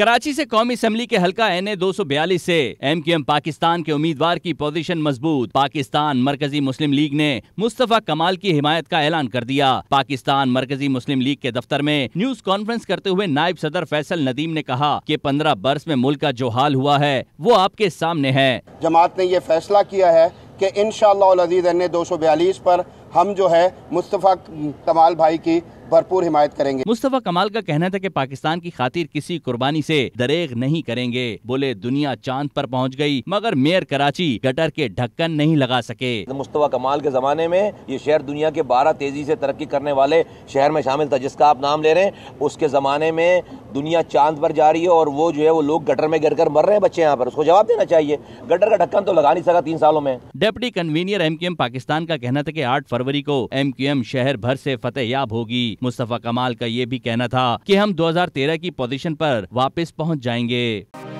कराची से कौमी असम्बली के हल्का एन ए दो सौ बयालीस ऐसी एम क्यू एम पाकिस्तान के उम्मीदवार की पोजीशन मजबूत पाकिस्तान मरकजी मुस्लिम लीग ने मुस्तफ़ा कमाल की हिमायत का ऐलान कर दिया पाकिस्तान मरकजी मुस्लिम लीग के दफ्तर में न्यूज कॉन्फ्रेंस करते हुए नायब सदर फैसल नदीम ने कहा की पंद्रह बरस में मुल्क का जो हाल हुआ है वो आपके सामने है जमात ने ये फैसला किया है की इन शजीज एन ए दो सौ बयालीस आरोप हम जो है मुस्तफ़ा कमाल भाई की भरपूर हिमायत करेंगे मुस्तफ़ा कमाल का कहना था कि पाकिस्तान की खातिर किसी कुर्बानी से दरेग नहीं करेंगे बोले दुनिया चांद पर पहुंच गई मगर मेयर कराची गटर के ढक्कन नहीं लगा सके मुस्तफ़ा कमाल के जमाने में ये शहर दुनिया के बारह तेजी से तरक्की करने वाले शहर में शामिल था जिसका आप नाम ले रहे हैं उसके जमाने में दुनिया चांद पर जा रही है और वो जो है वो लोग गटर में गिर कर मर रहे हैं बच्चे यहाँ पर उसको जवाब देना चाहिए गटर का ढक्कन तो लगा नहीं सका तीन सालों में डेप्टी कन्वीनियर एम पाकिस्तान का कहना था की आठ फरवरी को एमक्यूएम शहर भर से याब होगी मुस्तफ़ा कमाल का ये भी कहना था कि हम 2013 की पोजीशन पर वापस पहुंच जाएंगे